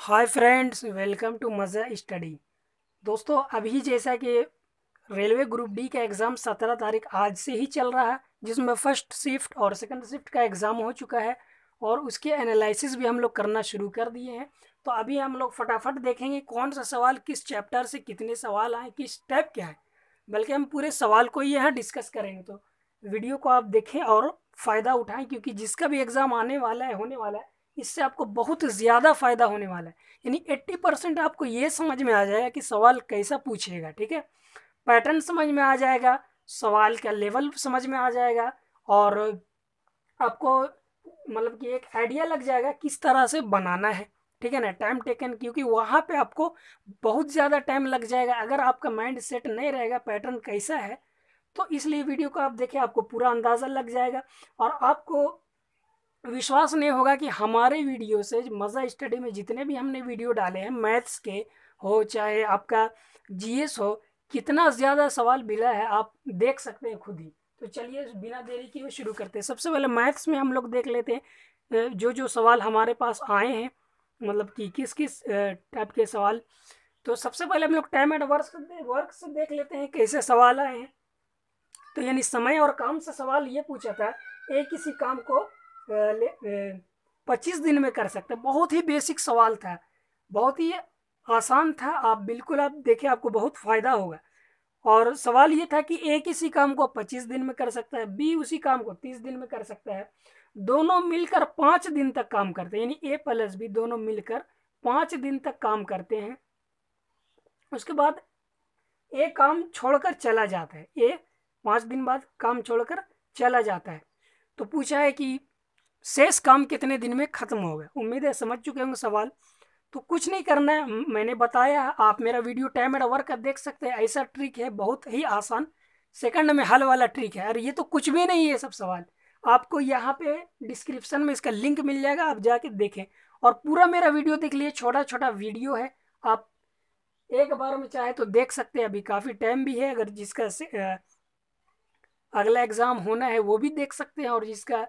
hi friends welcome to Maza study दोस्तों अभी जैसा कि रेलवे ग्रुप डी का एग्ज़ाम सत्रह तारीख आज से ही चल रहा है जिसमें फ़र्स्ट शिफ्ट और सेकंड शिफ्ट का एग्ज़ाम हो चुका है और उसके एनालिसिस भी हम लोग करना शुरू कर दिए हैं तो अभी हम लोग फटाफट देखेंगे कौन सा सवाल किस चैप्टर से कितने सवाल आए किस टाइप के आए बल्कि हम पूरे सवाल को ही यहाँ डिस्कस करेंगे तो वीडियो को आप देखें और फ़ायदा उठाएँ क्योंकि जिसका भी एग्ज़ाम आने वाला है होने वाला है इससे आपको बहुत ज़्यादा फ़ायदा होने वाला है यानी एट्टी परसेंट आपको ये समझ में आ जाएगा कि सवाल कैसा पूछेगा ठीक है पैटर्न समझ में आ जाएगा सवाल का लेवल समझ में आ जाएगा और आपको मतलब कि एक आइडिया लग जाएगा किस तरह से बनाना है ठीक है ना टाइम टेकन क्योंकि वहाँ पे आपको बहुत ज़्यादा टाइम लग जाएगा अगर आपका माइंड सेट नहीं रहेगा पैटर्न कैसा है तो इसलिए वीडियो को आप देखें आपको पूरा अंदाज़ा लग जाएगा और आपको विश्वास नहीं होगा कि हमारे वीडियो से मज़ा स्टडी में जितने भी हमने वीडियो डाले हैं मैथ्स के हो चाहे आपका जीएस हो कितना ज़्यादा सवाल मिला है आप देख सकते हैं खुद ही तो चलिए बिना देरी के शुरू करते हैं सबसे पहले मैथ्स में हम लोग देख लेते हैं जो जो सवाल हमारे पास आए हैं मतलब कि किस किस टाइप के सवाल तो सबसे पहले हम लोग टाइम एंड वर्क वर्क से देख लेते हैं कैसे सवाल आए हैं तो यानी समय और काम से सवाल ये पूछा था एक किसी काम को पच्चीस दिन में कर सकते हैं बहुत ही बेसिक सवाल था बहुत ही आसान था आप बिल्कुल आप देखें आपको बहुत फ़ायदा होगा और सवाल ये था कि ए किसी काम को पच्चीस दिन में कर सकता है बी उसी काम को तीस दिन में कर सकता है दोनों मिलकर पाँच दिन तक काम करते हैं यानी ए प्लस बी दोनों मिलकर पाँच दिन तक काम करते हैं उसके बाद ए काम छोड़कर चला जाता है ए पाँच दिन बाद काम छोड़कर चला जाता है तो पूछा है कि शेष काम कितने दिन में ख़त्म हो गया उम्मीद है समझ चुके होंगे सवाल तो कुछ नहीं करना है मैंने बताया आप मेरा वीडियो टाइम एंड वर्क देख सकते हैं ऐसा ट्रिक है बहुत ही आसान सेकंड में हल वाला ट्रिक है अरे ये तो कुछ भी नहीं है सब सवाल आपको यहाँ पे डिस्क्रिप्शन में इसका लिंक मिल जाएगा आप जाके देखें और पूरा मेरा वीडियो देख लिए छोटा छोटा वीडियो है आप एक बार में चाहे तो देख सकते हैं अभी काफ़ी टाइम भी है अगर जिसका अगला एग्ज़ाम होना है वो भी देख सकते हैं और जिसका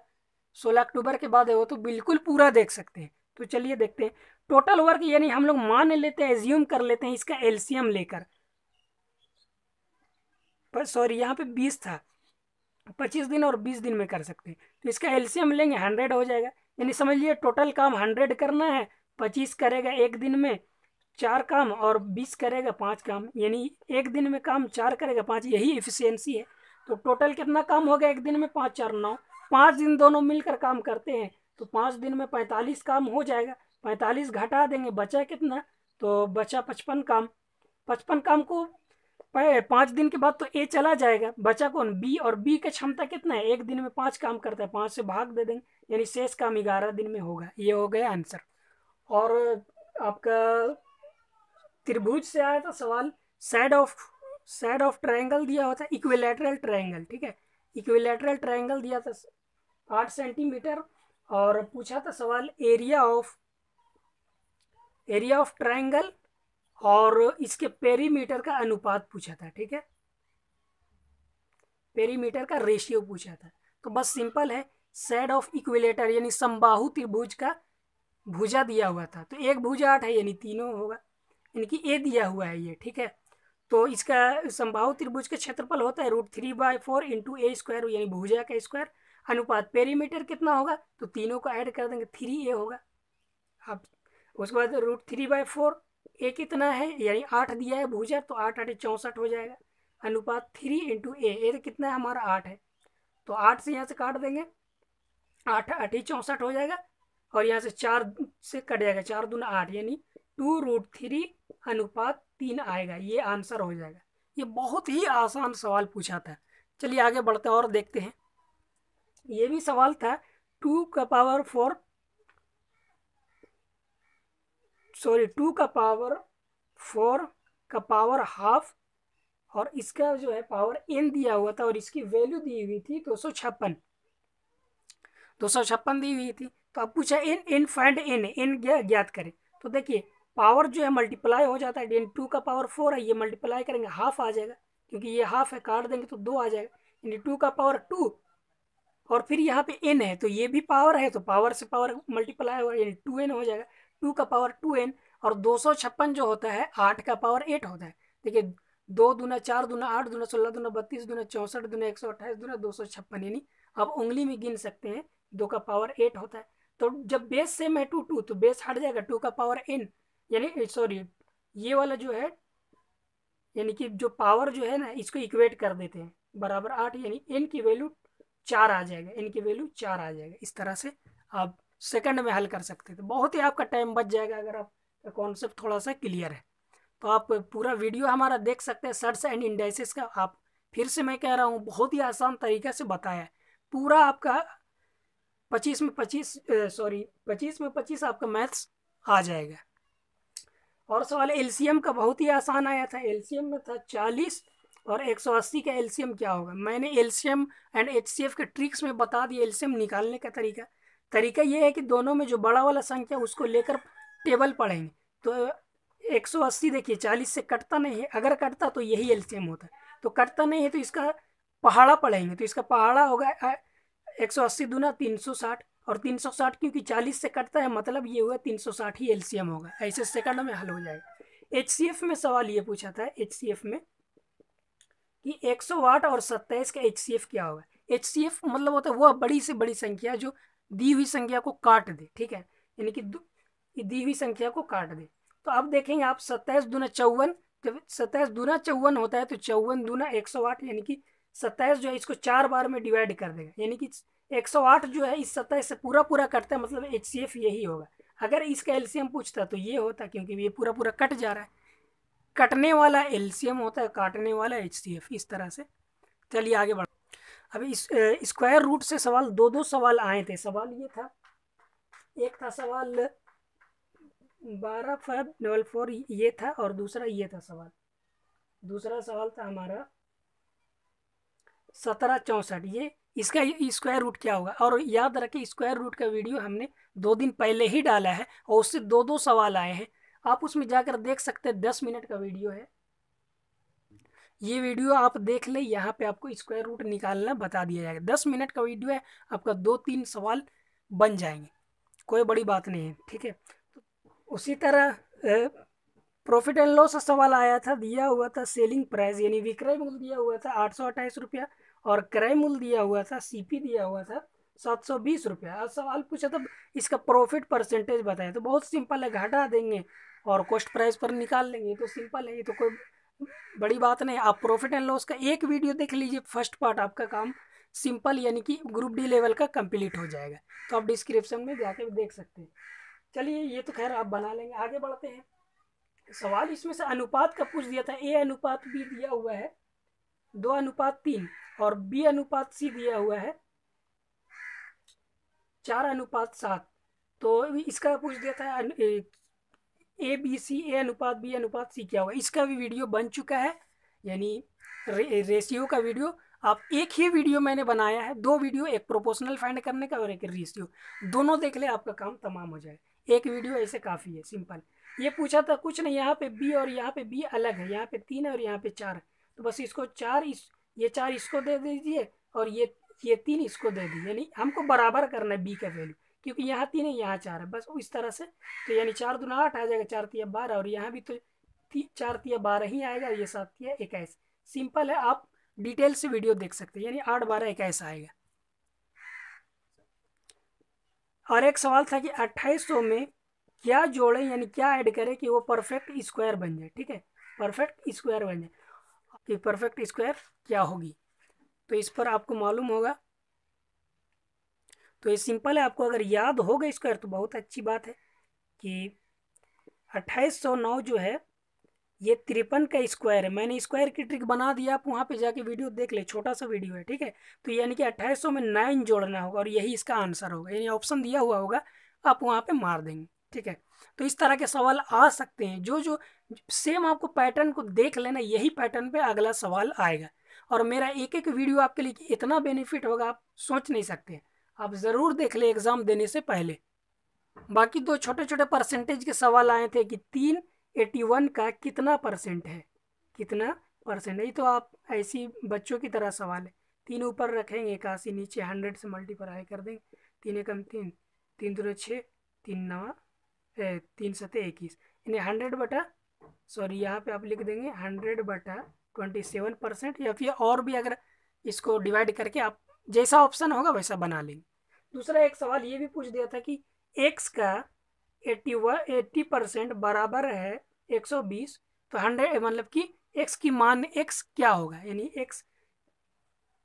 सोलह अक्टूबर के बाद है वो तो बिल्कुल पूरा देख सकते हैं तो चलिए देखते हैं टोटल वर्क यानी हम लोग मान लेते हैं एज्यूम कर लेते हैं इसका एलसीएम लेकर पर सॉरी यहाँ पे बीस था पच्चीस दिन और बीस दिन में कर सकते हैं तो इसका एलसीएम लेंगे हंड्रेड हो जाएगा यानी समझ लीजिए टोटल काम हंड्रेड करना है पच्चीस करेगा एक दिन में चार काम और बीस करेगा पाँच काम यानी एक दिन में काम चार करेगा पाँच यही इफिशियंसी है तो टोटल कितना काम होगा एक दिन में पाँच चार नौ पाँच दिन दोनों मिलकर काम करते हैं तो पाँच दिन में पैंतालीस काम हो जाएगा पैंतालीस घटा देंगे बचा कितना तो बचा पचपन काम पचपन काम को पाँच दिन के बाद तो ए चला जाएगा बचा कौन बी और बी का क्षमता कितना है एक दिन में पाँच काम करता है पाँच से भाग दे देंगे यानी शेष काम ग्यारह दिन में होगा ये हो गया आंसर और आपका त्रिभुज से आया था सवाल side of side of triangle दिया होता है इक्विलेटरल ट्रायंगल ठीक है इक्विलेटरल ट्रायंगल दिया था आठ सेंटीमीटर और पूछा था सवाल area of area of triangle और इसके पेरीमीटर का अनुपात पूछा था ठीक है पेरीमीटर का रेशियो पूछा था तो बस सिंपल है सेड ऑफ इक्विलेटर यानी संबाहु त्रिभुज का भुजा दिया हुआ था तो एक भुजा आठ है यानी तीनों होगा इनकी ए दिया हुआ है ये ठीक है तो इसका समबाहु त्रिभुज का क्षेत्रफल होता है root three by four into a square यानी भुजा का स्क्वायर अनुपात पेरीमीटर कितना होगा तो तीनों को ऐड कर देंगे थ्री ए होगा अब उसके बाद root three by four a कितना है यानी आठ दिया है भूजा तो आठ आठ चौंसठ हो जाएगा अनुपात थ्री इंटू ए ए कितना है हमारा आठ है तो आठ से यहाँ से काट देंगे आठ आठ ही चौंसठ हो जाएगा और यहाँ से चार से कट जाएगा चार दून आठ यानी टू रूट थ्री अनुपात तीन आएगा ये आंसर हो जाएगा ये बहुत ही आसान सवाल पूछा था चलिए आगे बढ़ते हैं और देखते हैं ये भी सवाल था टू का पावर फोर सॉरी टू का पावर फोर का पावर हाफ और इसका जो है पावर एन दिया हुआ था और इसकी वैल्यू दी हुई थी दो सौ छप्पन दो सौ छप्पन दी हुई थी तो अब पूछा n n find n n ज्ञात करें तो देखिए पावर जो है मल्टीप्लाई हो जाता है एन टू का पावर फोर है ये मल्टीप्लाई करेंगे हाफ आ जाएगा क्योंकि ये हाफ है काट देंगे तो दो आ जाएगा यानी टू का पावर टू और फिर यहाँ पे एन है तो ये भी पावर है तो पावर से पावर मल्टीप्लाई होगा यानी टू एन हो जाएगा टू का पावर टू एन और दो सौ छप्पन जो होता है आठ का पावर एट होता है देखिए दो दूना चार दूना आठ दूना सोलह दूना बत्तीस दुना चौंसठ दुना एक सौ अट्ठाईस दुना दो सौ छप्पन यानी आप उंगली में गिन सकते हैं दो का पावर एट होता है तो जब बेस सेम है टू टू तो बेस हट जाएगा टू का पावर एन यानी सॉरी ये वाला जो है यानी कि जो पावर जो है ना इसको इक्वेट कर देते हैं बराबर आठ यानी एन की वैल्यू चार आ जाएगा इनकी वैल्यू चार आ जाएगा इस तरह से आप सेकंड में हल कर सकते थे बहुत ही आपका टाइम बच जाएगा अगर आपका कॉन्सेप्ट थोड़ा सा क्लियर है तो आप पूरा वीडियो हमारा देख सकते हैं सर्च एंड इंडाइसिस का आप फिर से मैं कह रहा हूँ बहुत ही आसान तरीके से बताया है पूरा आपका पच्चीस में पच्चीस सॉरी पच्चीस में पच्चीस आपका मैथ्स आ जाएगा और सवाल एलसीएम का बहुत ही आसान आया था एलसीएम में था चालीस और 180 का एलसीएम क्या होगा मैंने एलसीएम एंड एचसीएफ के ट्रिक्स में बता दिया एलसीएम निकालने का तरीका तरीका ये है कि दोनों में जो बड़ा वाला संख्या उसको लेकर टेबल पढ़ेंगे तो 180 देखिए 40 से कटता नहीं है अगर कटता तो यही एलसीएम होता है तो कटता नहीं है तो इसका पहाड़ा पढ़ेंगे तो इसका पहाड़ा होगा एक सौ अस्सी दूना तीन सौ साठ और तीन सौ साठ क्योंकि चालीस से कटता है मतलब ये हुआ तीन सौ साठ ही एलसीएम होगा ऐसे सेकंड में हल हो जाएगा एच में सवाल ये पूछा था एच में कि 100 वाट और 27 का एच क्या होगा एच मतलब होता है वह बड़ी से बड़ी संख्या जो दी हुई संख्या को काट दे ठीक है यानी कि दी हुई संख्या को काट दे तो अब देखेंगे आप सत्ताईस दूना चौवन जब सत्ताईस दूना चौवन होता है तो चौवन दूना एक सौ आठ यानी कि सत्ताईस जो है इसको चार बार में डिवाइड कर देगा यानी कि एक सौ आठ जो है इस सत्ताईस से पूरा पूरा कटता है मतलब एच यही होगा अगर इसका एल्सियम पूछता तो ये होता क्योंकि ये पूरा पूरा कट जा रहा है कटने वाला एल होता है काटने वाला एच इस तरह से चलिए आगे बढ़ अब इस स्क्वायर रूट से सवाल दो दो सवाल आए थे सवाल ये था एक था सवाल बारह फाइव डबल फोर ये था और दूसरा ये था सवाल दूसरा सवाल था हमारा सत्रह चौंसठ ये इसका स्क्वायर रूट क्या होगा और याद रखें स्क्वायर रूट का वीडियो हमने दो दिन पहले ही डाला है और उससे दो दो सवाल आए हैं आप उसमें जाकर देख सकते हैं दस मिनट का वीडियो है ये वीडियो आप देख ले यहाँ पे आपको स्क्वायर रूट निकालना बता दिया जाएगा दस मिनट का वीडियो है आपका दो तीन सवाल बन जाएंगे कोई बड़ी बात नहीं है ठीक है तो उसी तरह प्रॉफिट एंड लॉस सवाल आया था दिया हुआ था सेलिंग प्राइस यानी विक्रय मूल्य दिया हुआ था आठ सौ रुपया और क्रय मूल्य दिया हुआ था सीपी दिया हुआ था सात सौ बीस रुपया सवाल पूछा था इसका प्रॉफिट परसेंटेज बताया तो बहुत सिंपल है घाटा देंगे और कॉस्ट प्राइस पर निकाल लेंगे तो सिंपल है ये तो कोई बड़ी बात नहीं आप प्रॉफिट एंड लॉस का एक वीडियो देख लीजिए फर्स्ट पार्ट आपका काम सिंपल यानी कि ग्रुप डी लेवल का कंप्लीट हो जाएगा तो आप डिस्क्रिप्शन में जाकर देख सकते हैं चलिए ये तो खैर आप बना लेंगे आगे बढ़ते हैं सवाल इसमें से अनुपात का पूछ दिया था ए अनुपात बी दिया हुआ है दो अनुपात तीन और बी अनुपात सी दिया हुआ है चार अनुपात सात तो इसका पूछ दिया था ए बी सी ए अनुपात बी अनुपात सी क्या होगा इसका भी वीडियो बन चुका है यानी रे, रेशियो का वीडियो आप एक ही वीडियो मैंने बनाया है दो वीडियो एक प्रोपोर्शनल फाइंड करने का और एक रेशियो दोनों देख ले आपका काम तमाम हो जाए एक वीडियो ऐसे काफ़ी है सिंपल ये पूछा था कुछ नहीं यहाँ पे बी और यहाँ पे बी अलग है यहाँ पे तीन है और यहाँ पे चार तो बस इसको चार इस ये चार इसको दे दीजिए और ये ये तीन इसको दे दीजिए यानी हमको बराबर करना है बी का वैल्यू क्योंकि यहाँ तीन है यहाँ चार है बस इस तरह से तो यानी चार दो आठ आ जाएगा चार तिया बारह और यहाँ भी तो ती, चार तिया बारह ही आएगा ये सात तिया इक्कीस सिंपल है आप डिटेल से वीडियो देख सकते हैं यानी आठ बारह इक्कीस आएगा और एक सवाल था कि अट्ठाईस सौ में क्या जोड़े यानी क्या ऐड करें कि वो परफेक्ट स्क्वायर बन जाए ठीक है परफेक्ट स्क्वायर बन जाए कि परफेक्ट स्क्वायर क्या होगी तो इस पर आपको मालूम होगा तो ये सिंपल है आपको अगर याद होगा स्क्वायर तो बहुत अच्छी बात है कि 2809 जो है ये तिरपन का स्क्वायर है मैंने स्क्वायर की ट्रिक बना दिया आप वहाँ पे जाके वीडियो देख ले छोटा सा वीडियो है ठीक है तो यानी कि 2800 में नाइन जोड़ना होगा और यही इसका आंसर होगा यानी ऑप्शन दिया हुआ होगा आप वहाँ पे मार देंगे ठीक है तो इस तरह के सवाल आ सकते हैं जो जो सेम आपको पैटर्न को देख लेना यही पैटर्न पर अगला सवाल आएगा और मेरा एक एक वीडियो आपके लिए इतना बेनिफिट होगा आप सोच नहीं सकते हैं आप ज़रूर देख लें एग्ज़ाम देने से पहले बाकी दो छोटे छोटे परसेंटेज के सवाल आए थे कि तीन एटी वन का कितना परसेंट है कितना परसेंट नहीं ये तो आप ऐसी बच्चों की तरह सवाल है तीन ऊपर रखेंगे इक्यासी नीचे हंड्रेड से मल्टीप्लाई कर देंगे तीन एकम तीन तीन दो छः तीन नवा तीन सतह इक्कीस यानी हंड्रेड बटा सॉरी यहाँ पे आप लिख देंगे हंड्रेड बटा ट्वेंटी सेवन परसेंट या फिर और भी अगर इसको डिवाइड करके आप जैसा ऑप्शन होगा वैसा बना लेंगे दूसरा एक सवाल ये भी पूछ दिया था कि एक्स का एट्टी व एट्टी परसेंट बराबर है एक सौ बीस तो हंड्रेड मतलब कि एक्स की मान एक्स क्या होगा यानी एक्स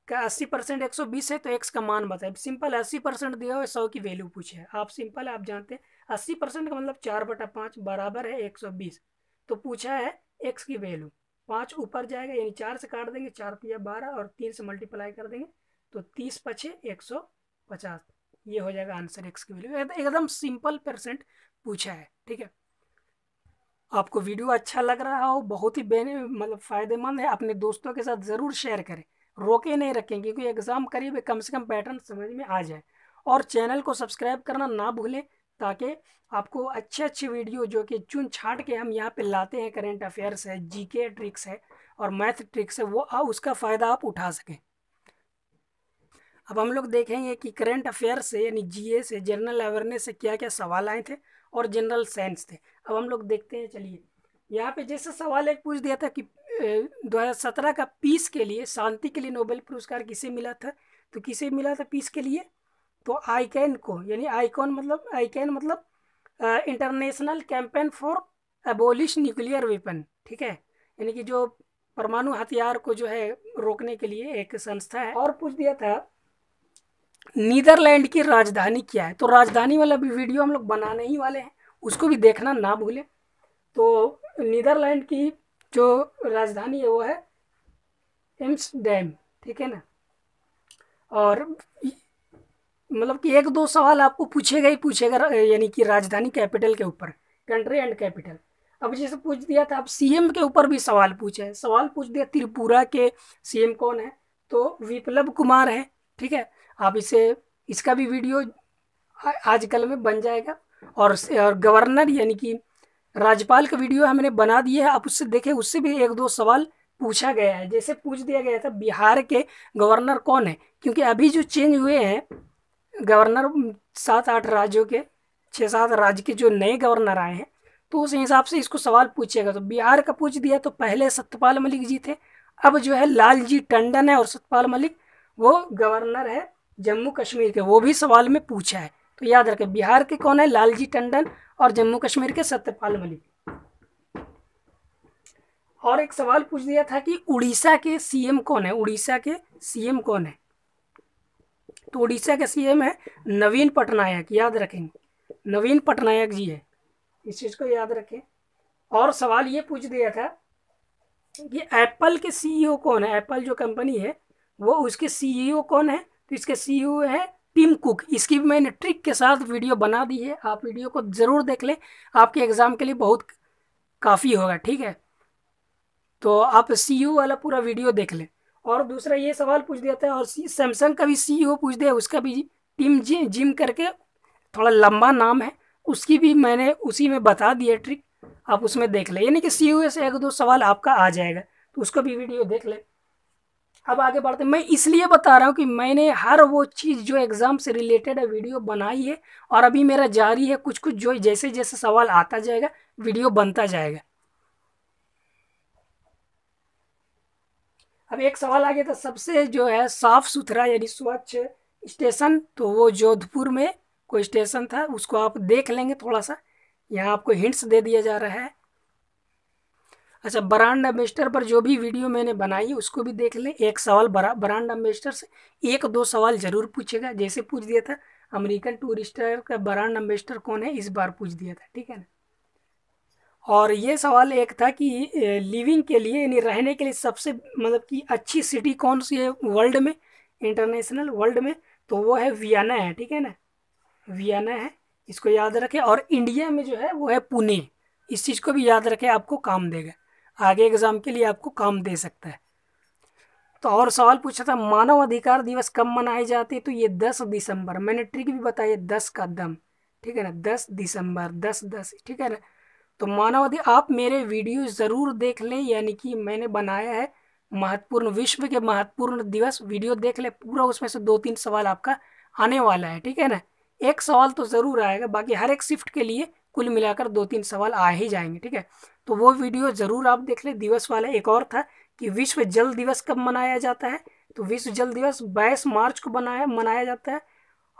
का अस्सी परसेंट एक सौ बीस है तो एक्स का मान बताए सिंपल अस्सी परसेंट दिया हुआ सौ की वैल्यू पूछे आप सिंपल आप जानते हैं अस्सी परसेंट का मतलब चार बटा पाँच बराबर है एक सौ बीस तो पूछा है एक्स की वैल्यू पाँच ऊपर जाएगा यानी चार से काट देंगे चार पिया बारह और तीन से मल्टीप्लाई कर देंगे तो तीस पचे एक सौ पचास ये हो जाएगा आंसर एक्स की वैल्यू एकदम सिंपल परसेंट पूछा है ठीक है आपको वीडियो अच्छा लग रहा हो बहुत ही बेने मतलब फ़ायदेमंद है अपने दोस्तों के साथ ज़रूर शेयर करें रोके नहीं रखें क्योंकि एग्ज़ाम करीब कम से कम पैटर्न समझ में आ जाए और चैनल को सब्सक्राइब करना ना भूलें ताकि आपको अच्छे अच्छे वीडियो जो कि चुन छाट के हम यहाँ पे लाते हैं करेंट अफेयर्स है जीके ट्रिक्स है और मैथ ट्रिक्स है वो आ, उसका फ़ायदा आप उठा सकें अब हम लोग देखेंगे कि करंट अफेयर से यानी जीए से जनरल अवेयरनेस से क्या क्या सवाल आए थे और जनरल साइंस थे अब हम लोग देखते हैं चलिए यहाँ पे जैसे सवाल एक पूछ दिया था कि 2017 का पीस के लिए शांति के लिए नोबेल पुरस्कार किसे मिला था तो किसे मिला था पीस के लिए तो आईकैन को यानी आईकॉन मतलब आईकैन मतलब international campaign for abolish nuclear weapon ठीक है यानी कि जो परमाणु हथियार को जो है रोकने के लिए एक संस्था है और पूछ दिया था नीदरलैंड की राजधानी क्या है तो राजधानी वाला भी वीडियो हम लोग बनाने ही वाले हैं उसको भी देखना ना भूलें तो नीदरलैंड की जो राजधानी है वो है एम्स डैम ठीक है ना और मतलब कि एक दो सवाल आपको पूछेगा ही पूछेगा यानी कि राजधानी कैपिटल के ऊपर कंट्री एंड कैपिटल अब जैसे पूछ दिया था अब सीएम के ऊपर भी सवाल पूछे सवाल पूछ दिया त्रिपुरा के सीएम कौन है तो विप्लव कुमार है ठीक है आप इसे इसका भी वीडियो आजकल में बन जाएगा और और गवर्नर यानी कि राज्यपाल का वीडियो हमने बना दिया है आप उससे देखें उससे भी एक दो सवाल पूछा गया है जैसे पूछ दिया गया था बिहार के गवर्नर कौन है क्योंकि अभी जो चेंज हुए हैं गवर्नर सात आठ राज्यों के छः सात राज्य के जो नए गवर्नर आए हैं तो उस हिसाब से इसको सवाल पूछेगा तो बिहार का पूछ दिया तो पहले सत्यपाल मलिक जी थे अब जो है लालजी टंडन है और सत्यपाल मलिक वो गवर्नर है जम्मू कश्मीर के वो भी सवाल में पूछा है तो याद रखें बिहार के कौन है लालजी टंडन और जम्मू कश्मीर के सत्यपाल मलिक और एक सवाल पूछ दिया था कि उड़ीसा के सीएम कौन है उड़ीसा के सीएम कौन है तो उड़ीसा के सीएम है नवीन पटनायक याद रखेंगे नवीन पटनायक जी है इस चीज़ को याद रखें और सवाल ये पूछ दिया था कि एप्पल के सीईओ कौन है एप्पल जो कंपनी है वो उसके सीईओ कौन है तो इसके सीईओ है टिम कुक इसकी भी मैंने ट्रिक के साथ वीडियो बना दी है आप वीडियो को ज़रूर देख लें आपके एग्ज़ाम के लिए बहुत काफ़ी होगा ठीक है तो आप सी e वाला पूरा वीडियो देख लें और दूसरा ये सवाल पूछ दिया था और सैमसंग का भी सी e पूछ दिया उसका भी टिम जिम जिम करके थोड़ा लंबा नाम है उसकी भी मैंने उसी में बता दिया ट्रिक आप उसमें देख लें यानी कि सी e से एक दो सवाल आपका आ जाएगा तो उसका भी वीडियो देख लें अब आगे बढ़ते मैं इसलिए बता रहा हूँ कि मैंने हर वो चीज़ जो एग्ज़ाम से रिलेटेड है वीडियो बनाई है और अभी मेरा जारी है कुछ कुछ जो जैसे जैसे सवाल आता जाएगा वीडियो बनता जाएगा अब एक सवाल आ गया था सबसे जो है साफ़ सुथरा यानी स्वच्छ स्टेशन तो वो जोधपुर में कोई स्टेशन था उसको आप देख लेंगे थोड़ा सा यहाँ आपको हिंट्स दे दिया जा रहा है अच्छा ब्रांड एम्बेस्टर पर जो भी वीडियो मैंने बनाई है उसको भी देख लें एक सवाल बरा ब्रांड एम्बेस्टर से एक दो सवाल जरूर पूछेगा जैसे पूछ दिया था अमेरिकन टूरिस्टर का ब्रांड एम्बेस्टर कौन है इस बार पूछ दिया था ठीक है ना और ये सवाल एक था कि लिविंग के लिए यानी रहने के लिए सबसे मतलब कि अच्छी सिटी कौन सी है वर्ल्ड में इंटरनेशनल वर्ल्ड में तो वो है वियना है ठीक है ना वियना है इसको याद रखें और इंडिया में जो है वो है पुणे इस चीज़ को भी याद रखें आपको काम देगा आगे एग्ज़ाम के लिए आपको काम दे सकता है तो और सवाल पूछा था मानव अधिकार दिवस कब मनाए जाते तो ये दस दिसंबर मैंने ट्रिक भी बताया दस का दम ठीक है ना दस दिसंबर दस दस ठीक है ना तो मानव अधिकार आप मेरे वीडियो ज़रूर देख लें यानी कि मैंने बनाया है महत्वपूर्ण विश्व के महत्वपूर्ण दिवस वीडियो देख ले पूरा उसमें से दो तीन सवाल आपका आने वाला है ठीक है ना एक सवाल तो ज़रूर आएगा बाकी हर एक शिफ्ट के लिए कुल मिलाकर दो तीन सवाल आ ही जाएंगे ठीक है तो वो वीडियो ज़रूर आप देख ले दिवस वाला एक और था कि विश्व जल दिवस कब मनाया जाता है तो विश्व जल दिवस बाईस मार्च को बनाया मनाया जाता है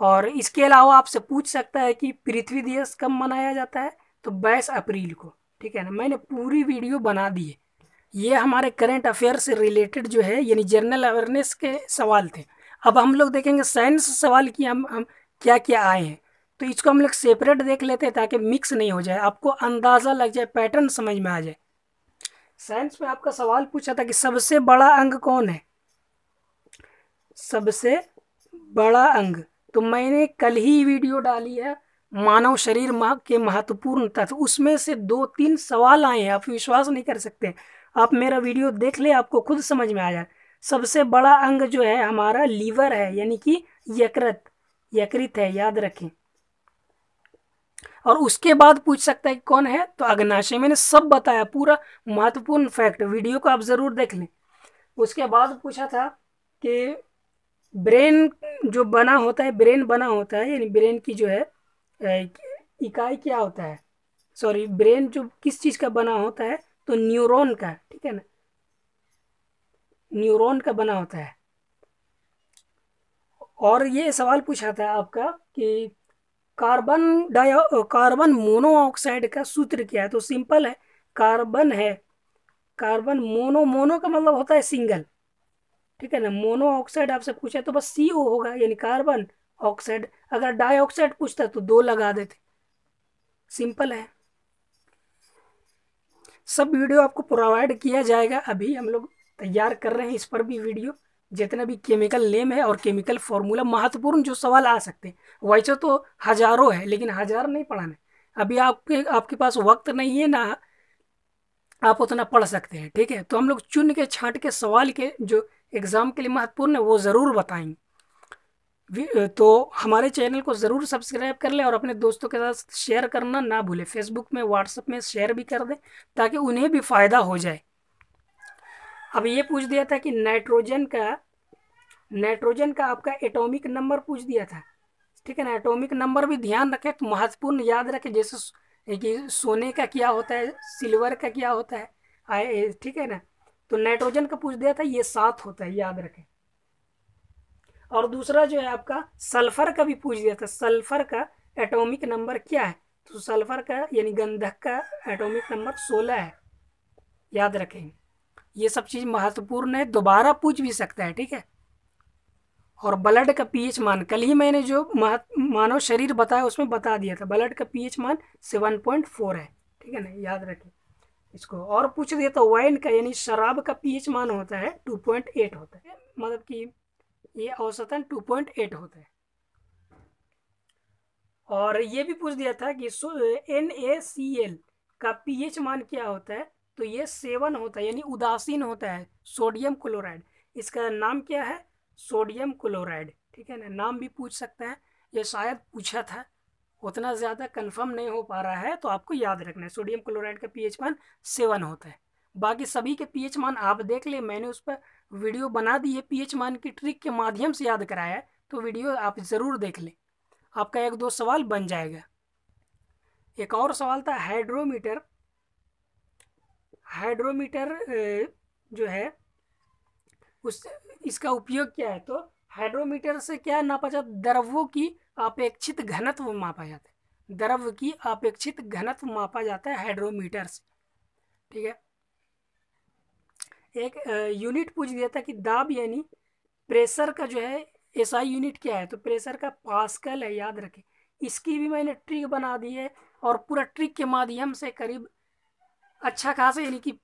और इसके अलावा आपसे पूछ सकता है कि पृथ्वी दिवस कब मनाया जाता है तो बाईस अप्रैल को ठीक है ना मैंने पूरी वीडियो बना दी है ये हमारे करंट अफेयर से रिलेटेड जो है यानी जनरल अवेयरनेस के सवाल थे अब हम लोग देखेंगे साइंस सवाल कि हम हम क्या क्या आए हैं तो इसको हम लोग सेपरेट देख लेते हैं ताकि मिक्स नहीं हो जाए आपको अंदाज़ा लग जाए पैटर्न समझ में आ जाए साइंस में आपका सवाल पूछा था कि सबसे बड़ा अंग कौन है सबसे बड़ा अंग तो मैंने कल ही वीडियो डाली है मानव शरीर के महत्वपूर्ण तत्व उसमें से दो तीन सवाल आए हैं आप विश्वास नहीं कर सकते आप मेरा वीडियो देख ले आपको खुद समझ में आ जाए सबसे बड़ा अंग जो है हमारा लीवर है यानी कि यकृत यकृत है याद रखें और उसके बाद पूछ सकता है कि कौन है तो अग्नाशय मैंने सब बताया पूरा महत्वपूर्ण फैक्ट वीडियो को आप ज़रूर देख लें उसके बाद पूछा था कि ब्रेन जो बना होता है ब्रेन बना होता है यानी ब्रेन की जो है इकाई क्या होता है सॉरी ब्रेन जो किस चीज़ का बना होता है तो न्यूरोन का ठीक है ना न्यूरोन का बना होता है और ये सवाल पूछा था आपका कि कार्बन डाइ कार्बन मोनोऑक्साइड का सूत्र क्या है तो सिंपल है कार्बन है कार्बन मोनो मोनो का मतलब होता है सिंगल ठीक है ना मोनोऑक्साइड आपसे पूछा तो बस सी होगा यानी कार्बन ऑक्साइड अगर डाइऑक्साइड पूछता तो दो लगा देते सिंपल है सब वीडियो आपको प्रोवाइड किया जाएगा अभी हम लोग तैयार कर रहे हैं इस पर भी वीडियो जितने भी केमिकल नेम है और केमिकल फॉर्मूला महत्वपूर्ण जो सवाल आ सकते हैं वैसे तो हजारों है लेकिन हजार नहीं पढ़ाना अभी आपके आपके पास वक्त नहीं है ना आप उतना पढ़ सकते हैं ठीक है तो हम लोग चुन के छांट के सवाल के जो एग्ज़ाम के लिए महत्वपूर्ण है वो ज़रूर बताएंगे तो हमारे चैनल को ज़रूर सब्सक्राइब कर लें और अपने दोस्तों के साथ शेयर करना ना भूलें फेसबुक में व्हाट्सएप में शेयर भी कर दें ताकि उन्हें भी फ़ायदा हो जाए अब ये पूछ दिया था कि नाइट्रोजन का नाइट्रोजन का आपका एटॉमिक नंबर पूछ दिया था ठीक है ना एटॉमिक नंबर भी ध्यान रखें तो महत्वपूर्ण याद रखें जैसे कि सोने का क्या होता है सिल्वर का क्या होता है ठीक है ना तो नाइट्रोजन का पूछ दिया था ये सात होता है याद रखें और दूसरा जो है आपका सल्फर का भी पूछ दिया था सल्फर का एटॉमिक नंबर क्या है तो सल्फर का यानी गंधक का एटॉमिक नंबर सोलह है याद रखेंगे ये सब चीज़ महत्वपूर्ण है दोबारा पूछ भी सकता है ठीक है और ब्लड का पीएच मान कल ही मैंने जो मानव शरीर बताया उसमें बता दिया था ब्लड का पीएच मान सेवन पॉइंट फोर है ठीक है ना याद रखें इसको और पूछ दिया तो वाइन का यानी शराब का पीएच मान होता है टू पॉइंट एट होता है मतलब कि ये औसतन टू पॉइंट एट होता है और ये भी पूछ दिया था कि एन ए सी एल का पीएच मान क्या होता है तो ये सेवन होता है यानी उदासीन होता है सोडियम क्लोराइड इसका नाम क्या है सोडियम क्लोराइड ठीक है ना नाम भी पूछ सकते हैं ये शायद पूछा था उतना ज़्यादा कंफर्म नहीं हो पा रहा है तो आपको याद रखना है सोडियम क्लोराइड का पीएच मान सेवन होता है बाकी सभी के पीएच मान आप देख ले मैंने उस पर वीडियो बना दी है पीएच मान की ट्रिक के माध्यम से याद कराया है तो वीडियो आप ज़रूर देख लें आपका एक दो सवाल बन जाएगा एक और सवाल था हाइड्रोमीटर हाइड्रोमीटर जो है उस इसका उपयोग क्या है तो हाइड्रोमीटर से क्या नापा जाता द्रवों की अपेक्षित घनत्व मापा जाता है द्रव की अपेक्षित घनत्व मापा जाता है हाइड्रोमीटर से ठीक है एक यूनिट पूछ दिया था कि दाब यानी प्रेशर का जो है एसआई यूनिट क्या है तो प्रेशर का पास्कल है याद रखें इसकी भी मैंने ट्रिक बना दी है और पूरा ट्रिक के माध्यम से करीब अच्छा खासा यानी कि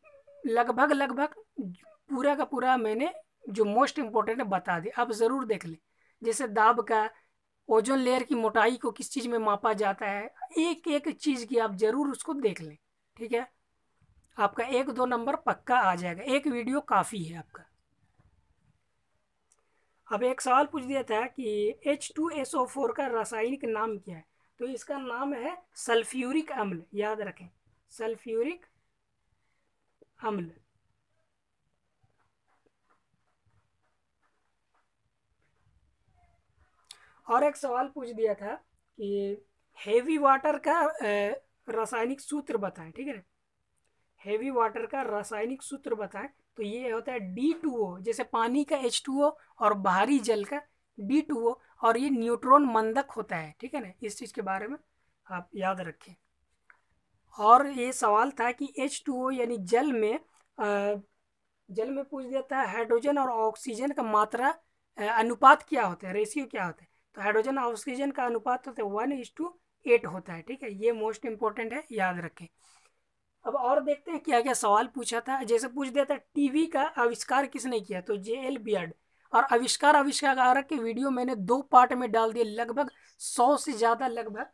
लगभग लगभग पूरा का पूरा मैंने जो मोस्ट इम्पोर्टेंट है बता दिया आप ज़रूर देख लें जैसे दाब का ओजोन लेयर की मोटाई को किस चीज़ में मापा जाता है एक एक चीज़ की आप ज़रूर उसको देख लें ठीक है आपका एक दो नंबर पक्का आ जाएगा एक वीडियो काफ़ी है आपका अब एक सवाल पूछ दिया था कि H two S O four का रासायनिक नाम क्या है तो इसका नाम है सल्फ्यूरिक अम्ल याद रखें सल्फ्यूरिक अम्ल और एक सवाल पूछ दिया था कि हेवी वाटर का रासायनिक सूत्र बताएं ठीक है हेवी वाटर का रासायनिक सूत्र बताएं तो ये होता है डी टू ओ जैसे पानी का एच टू ओ और बाहरी जल का डी टू ओ और ये न्यूट्रॉन मंदक होता है ठीक है ना इस चीज़ के बारे में आप याद रखें और ये सवाल था कि एच टू ओ यानी जल में आ, जल में पूछ दिया था हाइड्रोजन और ऑक्सीजन का मात्रा अनुपात क्या होता है रेशियो क्या होता है तो हाइड्रोजन और ऑक्सीजन का अनुपात होता है वन इज टू एट होता है ठीक है ये मोस्ट इम्पोर्टेंट है याद रखें अब और देखते हैं क्या क्या सवाल पूछा था जैसे पूछ दिया था टीवी का आविष्कार किसने किया तो जे एल बियर्ड और आविष्कार आविष्कार के वीडियो मैंने दो पार्ट में डाल दिए लगभग सौ से ज़्यादा लगभग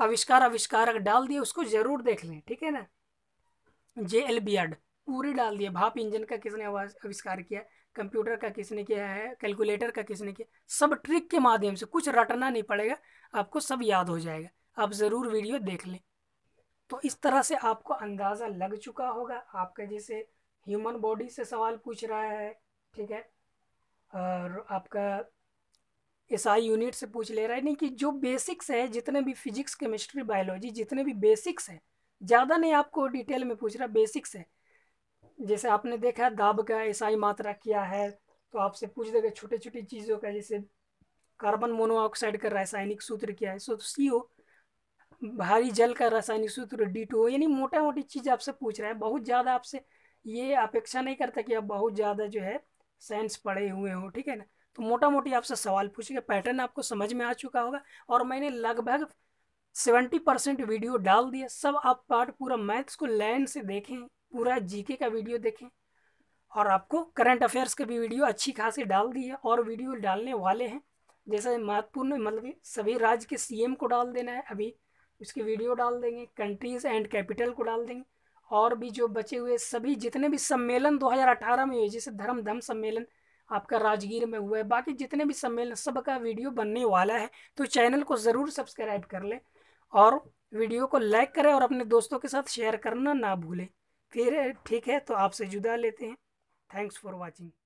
आविष्कार आविष्कारक डाल दिए उसको जरूर देख लें ठीक है ना जे एल बी एड पूरी डाल दिए भाप इंजन का किसने आविष्कार किया कंप्यूटर का किसने किया है कैलकुलेटर का किसने किया सब ट्रिक के माध्यम से कुछ रटना नहीं पड़ेगा आपको सब याद हो जाएगा आप ज़रूर वीडियो देख लें तो इस तरह से आपको अंदाज़ा लग चुका होगा आपका जैसे ह्यूमन बॉडी से सवाल पूछ रहा है ठीक है और आपका ईसाई यूनिट से पूछ ले रहा है नहीं कि जो बेसिक्स है जितने भी फिजिक्स केमिस्ट्री बायोलॉजी जितने भी बेसिक्स है ज़्यादा नहीं आपको डिटेल में पूछ रहा बेसिक्स है जैसे आपने देखा है दाब का ईसाई मात्रा क्या है तो आपसे पूछ देगा छोटे छोटी चीज़ों का जैसे कार्बन मोनोऑक्साइड का रासायनिक सूत्र क्या है सो सी ओ भारी जल का रासायनिक सूत्र डी टू यानी मोटा मोटी चीज़ आपसे पूछ रहा है बहुत ज़्यादा आपसे ये अपेक्षा नहीं करता कि आप बहुत ज़्यादा जो है साइंस पढ़े हुए हो ठीक है ना तो मोटा मोटी आपसे सवाल पूछेगा पैटर्न आपको समझ में आ चुका होगा और मैंने लगभग सेवेंटी परसेंट वीडियो डाल दिया सब आप पार्ट पूरा मैथ्स को लाइन से देखें पूरा जीके का वीडियो देखें और आपको करंट अफेयर्स के भी वीडियो अच्छी खासी डाल दी है और वीडियो डालने वाले हैं जैसे महत्वपूर्ण मतलब सभी राज्य के सी को डाल देना है अभी उसकी वीडियो डाल देंगे कंट्रीज एंड कैपिटल को डाल देंगे और भी जो बचे हुए सभी जितने भी सम्मेलन 2018 में हुए जैसे धर्म धम सम्मेलन आपका राजगीर में हुआ है बाकी जितने भी सम्मेलन सबका वीडियो बनने वाला है तो चैनल को ज़रूर सब्सक्राइब कर लें और वीडियो को लाइक करें और अपने दोस्तों के साथ शेयर करना ना भूलें फिर ठीक है तो आपसे जुदा लेते हैं थैंक्स फॉर वॉचिंग